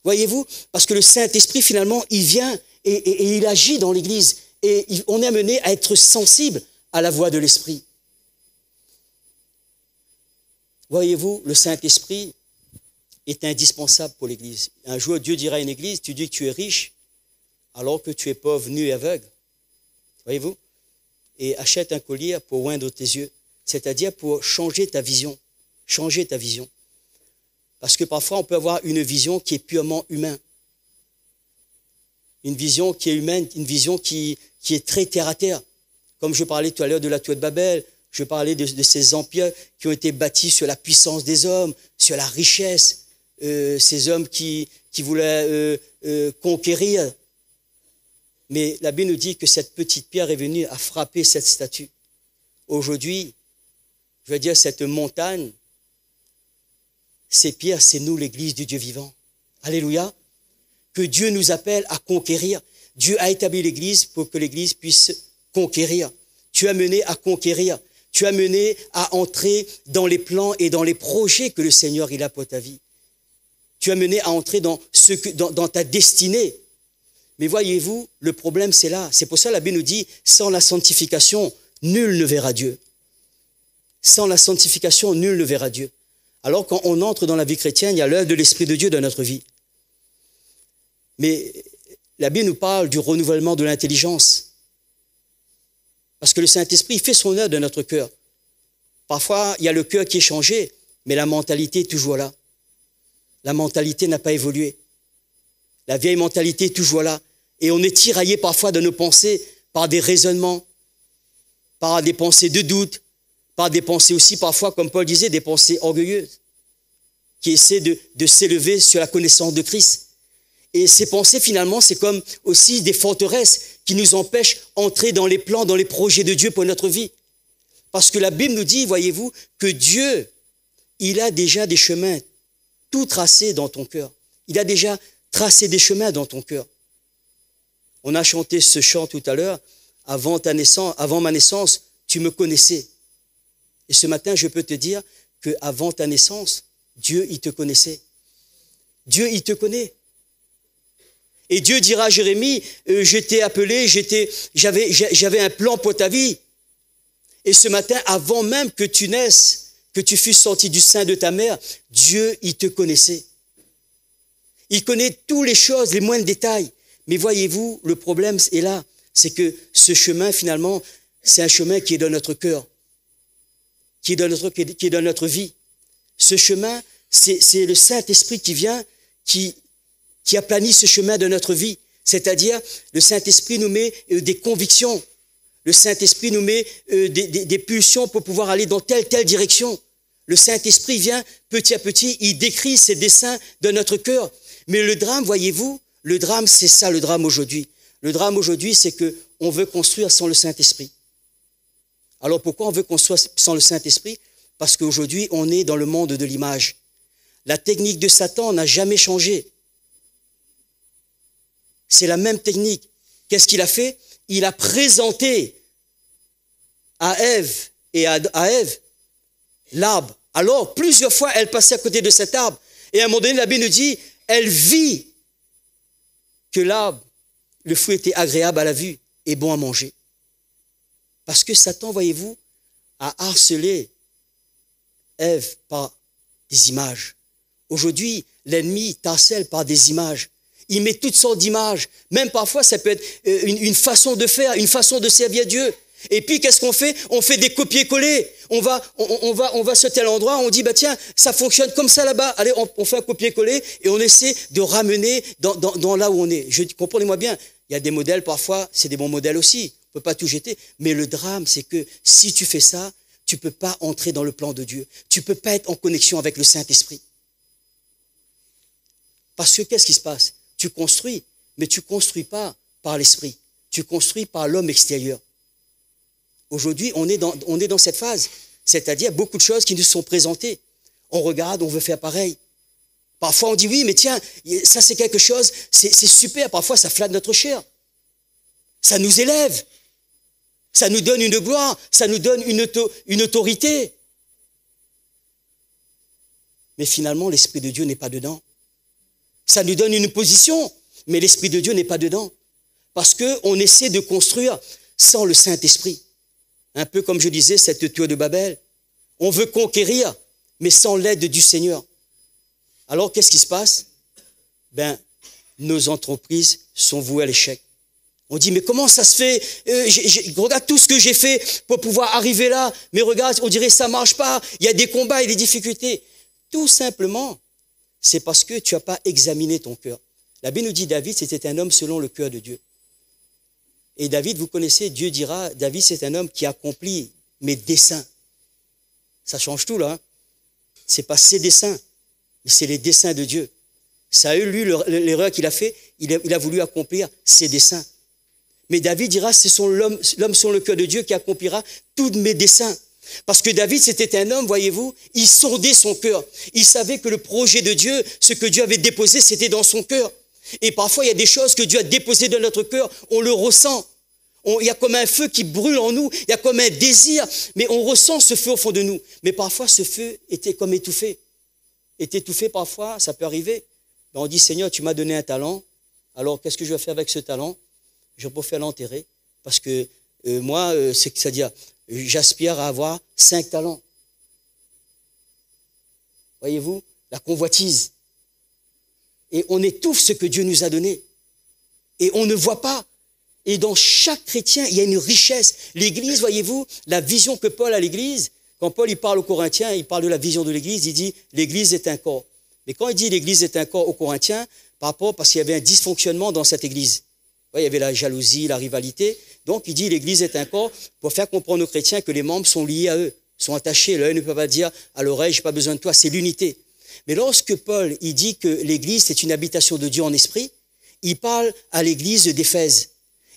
Voyez-vous Parce que le Saint-Esprit, finalement, il vient et, et il agit dans l'Église. Et on est amené à être sensible à la voix de l'Esprit. Voyez-vous, le Saint-Esprit est indispensable pour l'Église. Un jour, Dieu dira à une Église, tu dis que tu es riche, alors que tu es pauvre, nu et aveugle. Voyez-vous Et achète un collier pour oindre tes yeux, c'est-à-dire pour changer ta vision. Changer ta vision. Parce que parfois, on peut avoir une vision qui est purement humaine. Une vision qui est humaine, une vision qui, est très terre à terre. Comme je parlais tout à l'heure de la tour de Babel, je parlais de, ces empires qui ont été bâtis sur la puissance des hommes, sur la richesse, euh, ces hommes qui, voulaient euh, euh, conquérir mais la Bible nous dit que cette petite pierre est venue à frapper cette statue. Aujourd'hui, je veux dire, cette montagne, ces pierres, c'est nous l'Église du Dieu vivant. Alléluia. Que Dieu nous appelle à conquérir. Dieu a établi l'Église pour que l'Église puisse conquérir. Tu as mené à conquérir. Tu as mené à entrer dans les plans et dans les projets que le Seigneur il a pour ta vie. Tu as mené à entrer dans, ce dans ta destinée. Mais voyez-vous, le problème c'est là. C'est pour ça que la Bible nous dit, sans la sanctification, nul ne verra Dieu. Sans la sanctification, nul ne verra Dieu. Alors quand on entre dans la vie chrétienne, il y a l'œuvre de l'Esprit de Dieu dans notre vie. Mais la Bible nous parle du renouvellement de l'intelligence. Parce que le Saint-Esprit fait son œuvre dans notre cœur. Parfois, il y a le cœur qui est changé, mais la mentalité est toujours là. La mentalité n'a pas évolué. La vieille mentalité est toujours là. Et on est tiraillé parfois de nos pensées par des raisonnements, par des pensées de doute, par des pensées aussi parfois, comme Paul disait, des pensées orgueilleuses, qui essaient de, s'élever sur la connaissance de Christ. Et ces pensées, finalement, c'est comme aussi des forteresses qui nous empêchent d'entrer dans les plans, dans les projets de Dieu pour notre vie. Parce que la Bible nous dit, voyez-vous, que Dieu, il a déjà des chemins tout tracés dans ton cœur. Il a déjà tracé des chemins dans ton cœur. On a chanté ce chant tout à l'heure. Avant, ta naissance, avant ma naissance, tu me connaissais. Et ce matin, je peux te dire que avant ta naissance, Dieu, il te connaissait. Dieu, il te connaît. Et Dieu dira à Jérémie, euh, J'étais appelé, j'étais, appelé, j'avais un plan pour ta vie. Et ce matin, avant même que tu naisses, que tu fusses sorti du sein de ta mère, Dieu, il te connaissait. Il connaît toutes les choses, les moindres détails. Mais voyez-vous, le problème est là. C'est que ce chemin, finalement, c'est un chemin qui est dans notre cœur, qui est dans notre, qui est dans notre vie. Ce chemin, c'est le Saint-Esprit qui vient, qui, qui aplanit ce chemin de notre vie. C'est-à-dire, le Saint-Esprit nous met euh, des convictions. Le Saint-Esprit nous met euh, des, pulsions pour pouvoir aller dans telle, telle direction. Le Saint-Esprit vient petit à petit, il décrit ses desseins dans notre cœur. Mais le drame, voyez-vous, le drame, c'est ça le drame aujourd'hui. Le drame aujourd'hui, c'est que on veut construire sans le Saint-Esprit. Alors pourquoi on veut construire sans le Saint-Esprit Parce qu'aujourd'hui, on est dans le monde de l'image. La technique de Satan n'a jamais changé. C'est la même technique. Qu'est-ce qu'il a fait Il a présenté à Ève et à, Ève l'arbre. Alors, plusieurs fois, elle passait à côté de cet arbre. Et à un moment donné, l'abbé nous dit, elle vit que l'arbre, le fruit était agréable à la vue et bon à manger. Parce que Satan, voyez-vous, a harcelé Ève par des images. Aujourd'hui, l'ennemi t'harcèle par des images. Il met toutes sortes d'images. Même parfois, ça peut être euh, une façon de faire, une façon de servir Dieu. Et puis, qu'est-ce qu'on fait On fait des copier-coller. On va, on, va, on va sur tel endroit, on dit, bah tiens, ça fonctionne comme ça là-bas. Allez, on, fait un copier-coller et on essaie de ramener dans, là où on est. Je Comprenez-moi bien, il y a des modèles parfois, c'est des bons modèles aussi. On peut pas tout jeter. Mais le drame, c'est que si tu fais ça, tu peux pas entrer dans le plan de Dieu. Tu peux pas être en connexion avec le Saint-Esprit. Parce que qu'est-ce qui se passe Tu construis, mais tu construis pas par l'esprit. Tu construis par l'homme extérieur. Aujourd'hui, on, est dans, cette phase, c'est-à-dire beaucoup de choses qui nous sont présentées. On regarde, on veut faire pareil. Parfois, on dit oui, mais tiens, ça c'est quelque chose, c'est super. Parfois, ça flatte notre chair. Ça nous élève. Ça nous donne une gloire. Ça nous donne une, une autorité. Mais finalement, l'Esprit de Dieu n'est pas dedans. Ça nous donne une position, mais l'Esprit de Dieu n'est pas dedans. Parce qu'on essaie de construire sans le Saint-Esprit. Un peu comme je disais, cette tour de Babel. On veut conquérir, mais sans l'aide du Seigneur. Alors qu'est-ce qui se passe Ben, nos entreprises sont vouées à l'échec. On dit, mais comment ça se fait euh, Regarde tout ce que j'ai fait pour pouvoir arriver là, mais regarde, on dirait ça marche pas, il y a des combats et des difficultés. Tout simplement, c'est parce que tu n'as pas examiné ton cœur. La Bible nous dit, David, c'était un homme selon le cœur de Dieu. Et David, vous connaissez, Dieu dira, David c'est un homme qui accomplit mes desseins. Ça change tout là. Hein. C'est pas ses desseins, c'est les desseins de Dieu. Ça eu lui, l'erreur qu'il a fait, il a, voulu accomplir ses desseins. Mais David dira, c'est son l'homme, l'homme sur le cœur de Dieu qui accomplira tous mes desseins. Parce que David, c'était un homme, voyez-vous, il sondait son cœur. Il savait que le projet de Dieu, ce que Dieu avait déposé, c'était dans son cœur. Et parfois, il y a des choses que Dieu a déposées dans notre cœur, on le ressent. il y a comme un feu qui brûle en nous, il y a comme un désir, mais on ressent ce feu au fond de nous. Mais parfois, ce feu était comme étouffé. Est étouffé parfois, ça peut arriver. Ben, on dit, Seigneur, tu m'as donné un talent, alors qu'est-ce que je vais faire avec ce talent Je faire l'enterrer, parce que euh, moi, euh, c'est c'est-à-dire, j'aspire à avoir cinq talents. Voyez-vous, la convoitise et on étouffe ce que Dieu nous a donné. Et on ne voit pas. Et dans chaque chrétien, il y a une richesse. L'Église, voyez-vous, la vision que Paul a l'Église, quand Paul il parle aux Corinthiens, il parle de la vision de l'Église, il dit l'Église est un corps. Mais quand il dit l'Église est un corps aux Corinthiens, par rapport parce qu'il y avait un dysfonctionnement dans cette Église. Il y avait la jalousie, la rivalité. Donc il dit l'Église est un corps pour faire comprendre aux chrétiens que les membres sont liés à eux, sont attachés. L'œil ne peut pas dire à l'oreille, j'ai pas besoin de toi. C'est l'unité. Mais lorsque Paul il dit que l'Église c'est une habitation de Dieu en esprit, il parle à l'Église d'Éphèse.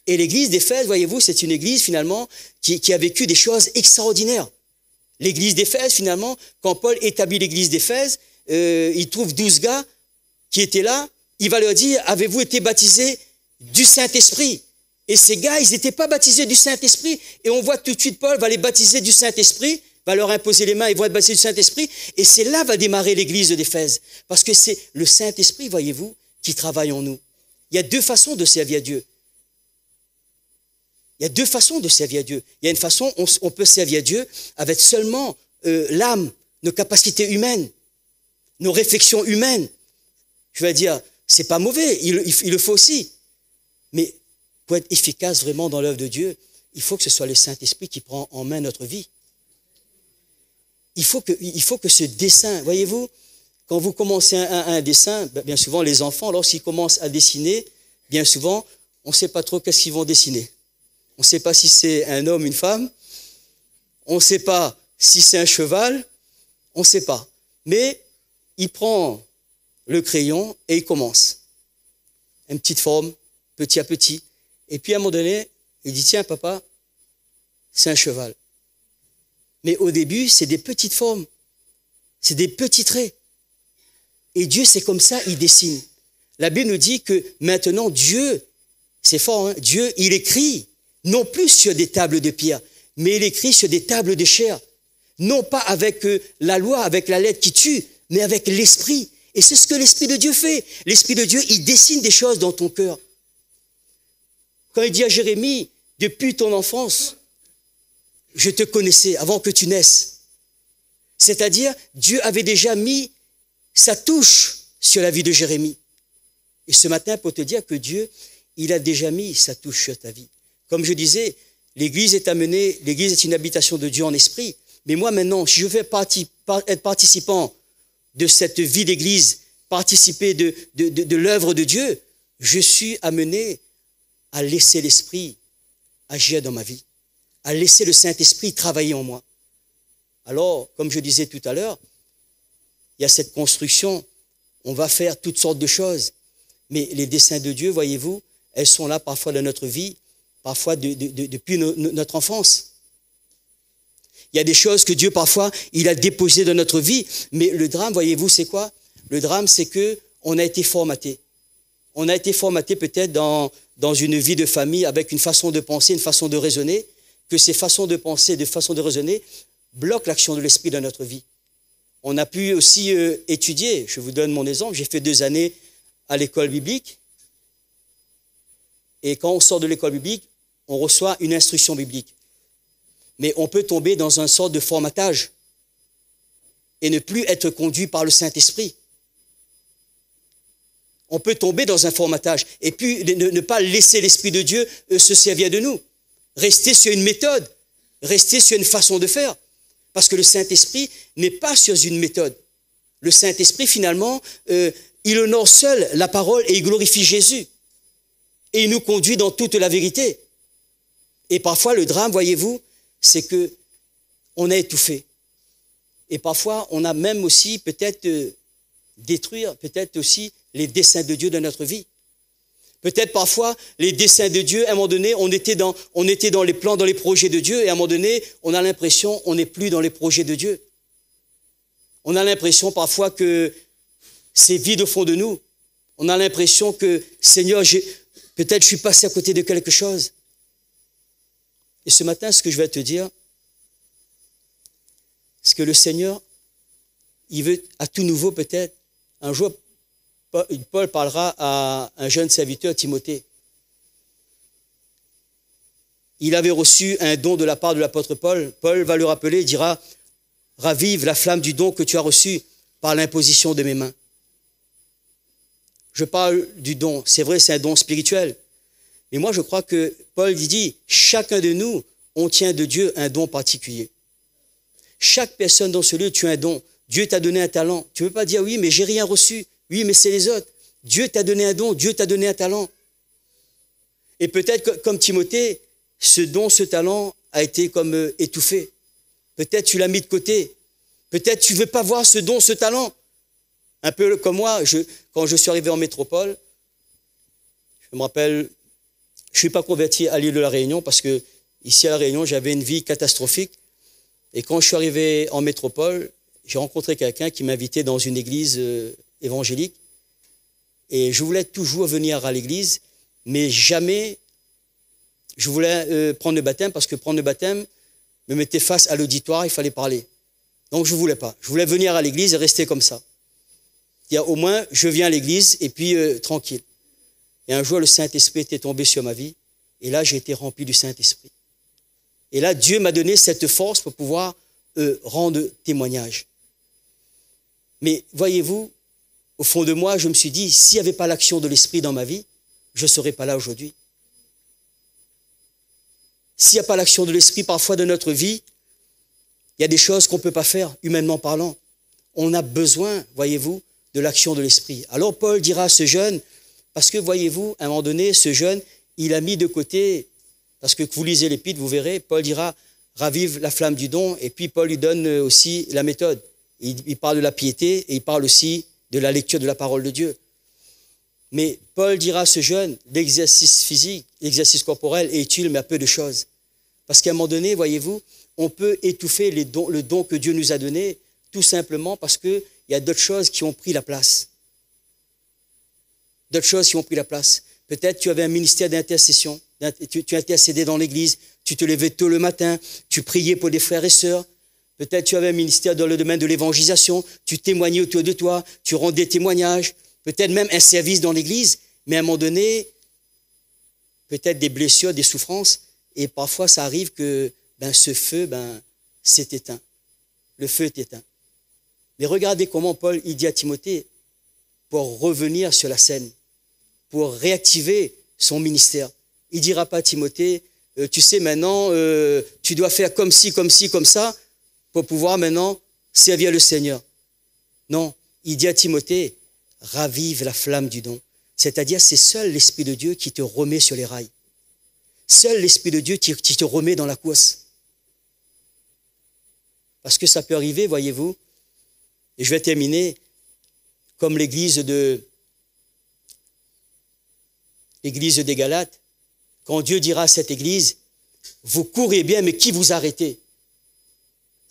Et l'Église d'Éphèse, voyez-vous, c'est une Église finalement qui, a vécu des choses extraordinaires. L'église d'Éphèse, finalement, quand Paul établit l'église d'Éphèse, euh, il trouve douze gars qui étaient là. Il va leur dire, avez-vous été baptisés du Saint-Esprit Et ces gars, ils n'étaient pas baptisés du Saint-Esprit. Et on voit tout de suite, Paul va les baptiser du Saint-Esprit va leur imposer les mains ils vont être baptisés du Saint-Esprit. Et c'est là va démarrer l'église d'Éphèse. Parce que c'est le Saint-Esprit, voyez-vous, qui travaille en nous. Il y a deux façons de servir Dieu. Il y a deux façons de servir Dieu. Il y a une façon, on, on peut servir Dieu avec seulement euh, l'âme, nos capacités humaines, nos réflexions humaines. Je vais dire, c'est pas mauvais, il le faut aussi. Mais pour être efficace vraiment dans l'œuvre de Dieu, il faut que ce soit le Saint-Esprit qui prend en main notre vie il faut que, il faut que ce dessin, voyez-vous, quand vous commencez un, un, dessin, ben, bien souvent les enfants, lorsqu'ils commencent à dessiner, bien souvent, on ne sait pas trop qu'est-ce qu'ils vont dessiner. On ne sait pas si c'est un homme, une femme. On ne sait pas si c'est un cheval. On ne sait pas. Mais il prend le crayon et il commence. Une petite forme, petit à petit. Et puis à un moment donné, il dit, tiens papa, c'est un cheval. Mais au début, c'est des petites formes, c'est des petits traits. Et Dieu, c'est comme ça, il dessine. La Bible nous dit que maintenant, Dieu, c'est fort, hein, Dieu, il écrit, non plus sur des tables de pierre, mais il écrit sur des tables de chair. Non pas avec euh, la loi, avec la lettre qui tue, mais avec l'esprit. Et c'est ce que l'Esprit de Dieu fait. L'Esprit de Dieu, il dessine des choses dans ton cœur. Quand il dit à Jérémie, depuis ton enfance, je te connaissais avant que tu naisses. C'est-à-dire, Dieu avait déjà mis sa touche sur la vie de Jérémie. Et ce matin, pour te dire que Dieu, il a déjà mis sa touche sur ta vie. Comme je disais, l'Église est amenée, l'Église est une habitation de Dieu en esprit. Mais moi maintenant, si je veux être participant de cette vie d'Église, participer de l'œuvre de Dieu, je suis amené à laisser l'Esprit agir dans ma vie à laisser le Saint-Esprit travailler en moi. Alors, comme je disais tout à l'heure, il y a cette construction, on va faire toutes sortes de choses, mais les desseins de Dieu, voyez-vous, elles sont là parfois dans notre vie, parfois depuis notre enfance. Il y a des choses que Dieu, parfois, il a déposées dans notre vie, mais le drame, voyez-vous, c'est quoi Le drame, c'est que on a été formaté. On a été formaté peut-être dans, dans une vie de famille avec une façon de penser, une façon de raisonner, que ces façons de penser, de façon de raisonner bloquent l'action de l'esprit dans notre vie. On a pu aussi euh, étudier, je vous donne mon exemple, j'ai fait deux années à l'école biblique, et quand on sort de l'école biblique, on reçoit une instruction biblique. Mais on peut tomber dans un sort de formatage et ne plus être conduit par le Saint-Esprit. On peut tomber dans un formatage et ne pas laisser l'Esprit de Dieu euh, se servir de nous rester sur une méthode, rester sur une façon de faire. Parce que le Saint-Esprit n'est pas sur une méthode. Le Saint-Esprit, finalement, euh, il honore seul la parole et il glorifie Jésus. Et il nous conduit dans toute la vérité. Et parfois, le drame, voyez-vous, c'est que on a étouffé. Et parfois, on a même aussi peut-être euh, détruire peut-être aussi les desseins de Dieu dans notre vie. Peut-être parfois, les desseins de Dieu, à un moment donné, on était, dans, on était dans les plans, dans les projets de Dieu, et à un moment donné, on a l'impression on n'est plus dans les projets de Dieu. On a l'impression parfois que c'est vide au fond de nous. On a l'impression que, Seigneur, peut-être je suis passé à côté de quelque chose. Et ce matin, ce que je vais te dire, c'est que le Seigneur, il veut à tout nouveau peut-être, un jour, Paul parlera à un jeune serviteur, Timothée. Il avait reçu un don de la part de l'apôtre Paul. Paul va le rappeler et dira, ravive la flamme du don que tu as reçu par l'imposition de mes mains. Je parle du don. C'est vrai, c'est un don spirituel. Mais moi, je crois que Paul dit, chacun de nous, on tient de Dieu un don particulier. Chaque personne dans ce lieu, tu as un don. Dieu t'a donné un talent. Tu ne peux pas dire oui, mais j'ai rien reçu. Oui, mais c'est les autres. Dieu t'a donné un don, Dieu t'a donné un talent. Et peut-être, comme Timothée, ce don, ce talent a été comme euh, étouffé. Peut-être tu l'as mis de côté. Peut-être tu ne veux pas voir ce don, ce talent. Un peu comme moi, je, quand je suis arrivé en métropole, je me rappelle, je ne suis pas converti à l'île de la Réunion parce que ici à la Réunion, j'avais une vie catastrophique. Et quand je suis arrivé en métropole, j'ai rencontré quelqu'un qui m'invitait dans une église euh, évangélique. Et je voulais toujours venir à l'église, mais jamais je voulais euh, prendre le baptême parce que prendre le baptême me mettait face à l'auditoire, il fallait parler. Donc je voulais pas. Je voulais venir à l'église et rester comme ça. Il y a au moins je viens à l'église et puis euh, tranquille. Et un jour le Saint-Esprit était tombé sur ma vie et là j'ai été rempli du Saint-Esprit. Et là Dieu m'a donné cette force pour pouvoir euh, rendre témoignage. Mais voyez-vous, au fond de moi, je me suis dit, s'il n'y avait pas l'action de l'Esprit dans ma vie, je ne serais pas là aujourd'hui. S'il n'y a pas l'action de l'Esprit parfois de notre vie, il y a des choses qu'on ne peut pas faire, humainement parlant. On a besoin, voyez-vous, de l'action de l'Esprit. Alors Paul dira à ce jeune, parce que voyez-vous, à un moment donné, ce jeune, il a mis de côté, parce que vous lisez l'épître, vous verrez, Paul dira, ravive la flamme du don, et puis Paul lui donne aussi la méthode. Il, il parle de la piété et il parle aussi de la lecture de la parole de Dieu. Mais Paul dira à ce jeune, l'exercice physique, l'exercice corporel est utile, mais à peu de choses. Parce qu'à un moment donné, voyez-vous, on peut étouffer le don que Dieu nous a donné, tout simplement parce qu'il y a d'autres choses qui ont pris la place. D'autres choses qui ont pris la place. Peut-être tu avais un ministère d'intercession, tu, tu intercédais dans l'église, tu te levais tôt le matin, tu priais pour des frères et sœurs, Peut-être tu avais un ministère dans le domaine de l'évangélisation, tu témoignais autour de toi, tu rends des témoignages, peut-être même un service dans l'Église, mais à un moment donné, peut-être des blessures, des souffrances, et parfois ça arrive que ben, ce feu ben, s'est éteint. Le feu est éteint. Mais regardez comment Paul il dit à Timothée pour revenir sur la scène, pour réactiver son ministère. Il dira pas à Timothée, euh, tu sais maintenant, euh, tu dois faire comme ci, comme ci, comme ça, pour pouvoir maintenant servir le Seigneur. Non, il dit à Timothée, ravive la flamme du don. C'est-à-dire, c'est seul l'Esprit de Dieu qui te remet sur les rails. Seul l'Esprit de Dieu qui te remet dans la course. Parce que ça peut arriver, voyez-vous. Et je vais terminer comme l'église de l'église des Galates. Quand Dieu dira à cette église, vous courez bien, mais qui vous arrêtez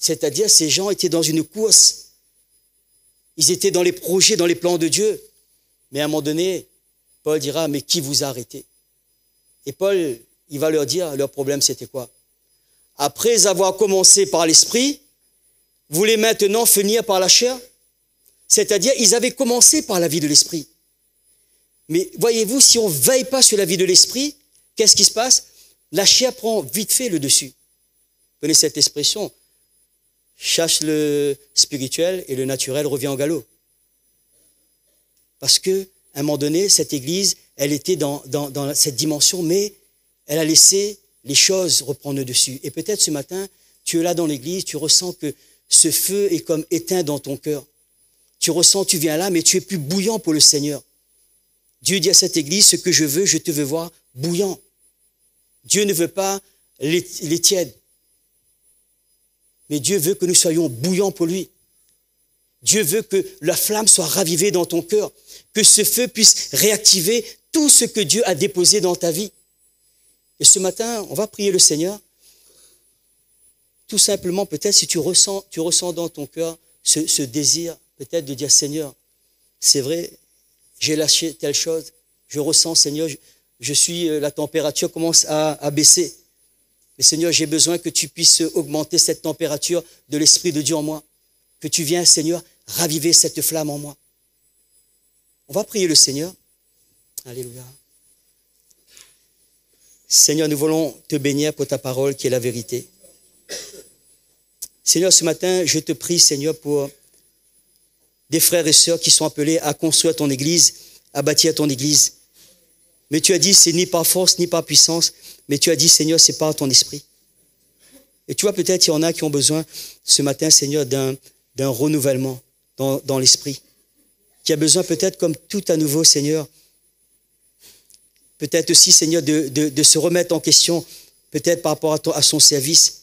c'est-à-dire, ces gens étaient dans une course. Ils étaient dans les projets, dans les plans de Dieu. Mais à un moment donné, Paul dira, mais qui vous a arrêté Et Paul, il va leur dire, leur problème, c'était quoi Après avoir commencé par l'esprit, vous voulez maintenant finir par la chair C'est-à-dire, ils avaient commencé par la vie de l'esprit. Mais voyez-vous, si on ne veille pas sur la vie de l'esprit, qu'est-ce qui se passe La chair prend vite fait le dessus. Vous connaissez cette expression chasse le spirituel et le naturel revient au galop. Parce que, un moment donné, cette église, elle était dans, dans, cette dimension, mais elle a laissé les choses reprendre dessus. Et peut-être ce matin, tu es là dans l'église, tu ressens que ce feu est comme éteint dans ton cœur. Tu ressens, tu viens là, mais tu es plus bouillant pour le Seigneur. Dieu dit à cette église, ce que je veux, je te veux voir bouillant. Dieu ne veut pas les tièdes. Mais Dieu veut que nous soyons bouillants pour lui. Dieu veut que la flamme soit ravivée dans ton cœur, que ce feu puisse réactiver tout ce que Dieu a déposé dans ta vie. Et ce matin, on va prier le Seigneur. Tout simplement, peut-être si tu ressens, tu ressens dans ton cœur ce, désir, peut-être de dire Seigneur, c'est vrai, j'ai lâché telle chose, je ressens Seigneur, je, suis, euh, la température commence à baisser. Et Seigneur, j'ai besoin que tu puisses augmenter cette température de l'Esprit de Dieu en moi. Que tu viennes, Seigneur, raviver cette flamme en moi. On va prier le Seigneur. Alléluia. Seigneur, nous voulons te bénir pour ta parole qui est la vérité. Seigneur, ce matin, je te prie, Seigneur, pour des frères et sœurs qui sont appelés à construire ton Église, à bâtir ton Église. Mais tu as dit, n'est ni par force, ni par puissance, mais tu as dit, Seigneur, c'est par ton esprit. Et tu vois, peut-être il y en a qui ont besoin ce matin, Seigneur, d'un, d'un renouvellement dans, l'esprit, qui a besoin peut-être comme tout à nouveau, Seigneur, peut-être aussi, Seigneur, de, se remettre en question, peut-être par rapport à, son service,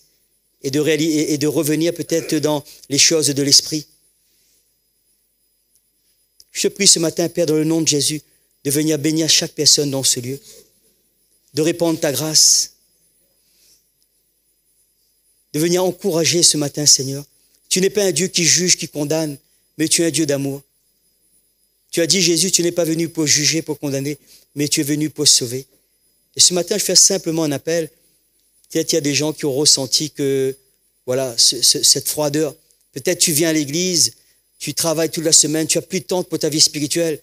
et de, et de revenir peut-être dans les choses de l'esprit. Je te prie ce matin, Père, dans le nom de Jésus, de venir bénir chaque personne dans ce lieu, de répandre ta grâce, de venir encourager ce matin, Seigneur. Tu n'es pas un Dieu qui juge, qui condamne, mais tu es un Dieu d'amour. Tu as dit, Jésus, tu n'es pas venu pour juger, pour condamner, mais tu es venu pour sauver. Et ce matin, je fais simplement un appel. Peut-être qu'il y a des gens qui ont ressenti que, voilà, cette froideur. Peut-être tu viens à l'église, tu travailles toute la semaine, tu as plus de temps pour ta vie spirituelle.